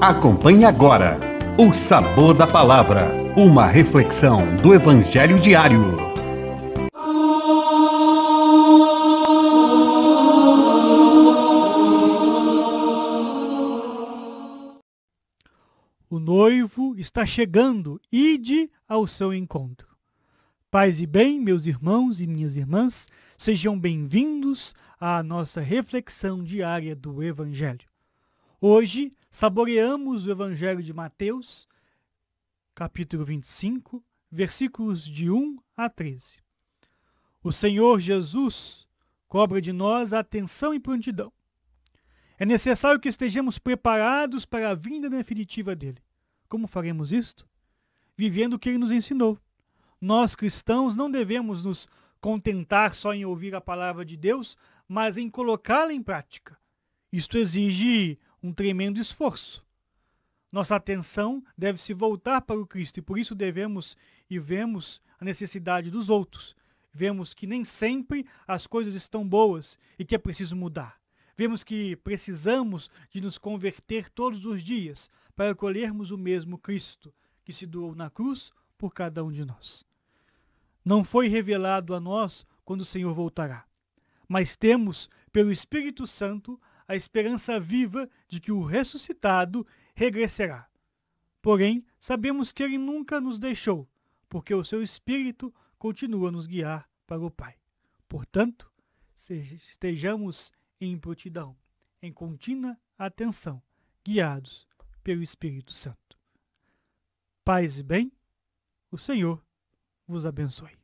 Acompanhe agora o Sabor da Palavra, uma reflexão do Evangelho diário. O noivo está chegando, ide ao seu encontro. Paz e bem, meus irmãos e minhas irmãs, sejam bem-vindos à nossa reflexão diária do Evangelho. Hoje saboreamos o Evangelho de Mateus, capítulo 25, versículos de 1 a 13. O Senhor Jesus cobra de nós atenção e prontidão. É necessário que estejamos preparados para a vinda definitiva dele. Como faremos isto? Vivendo o que ele nos ensinou. Nós cristãos não devemos nos contentar só em ouvir a palavra de Deus, mas em colocá-la em prática. Isto exige um tremendo esforço. Nossa atenção deve se voltar para o Cristo e por isso devemos e vemos a necessidade dos outros. Vemos que nem sempre as coisas estão boas e que é preciso mudar. Vemos que precisamos de nos converter todos os dias para colhermos o mesmo Cristo que se doou na cruz por cada um de nós. Não foi revelado a nós quando o Senhor voltará, mas temos, pelo Espírito Santo, a esperança viva de que o ressuscitado regressará. Porém, sabemos que ele nunca nos deixou, porque o seu Espírito continua a nos guiar para o Pai. Portanto, estejamos em prontidão, em contínua atenção, guiados pelo Espírito Santo. Paz e bem, o Senhor vos abençoe.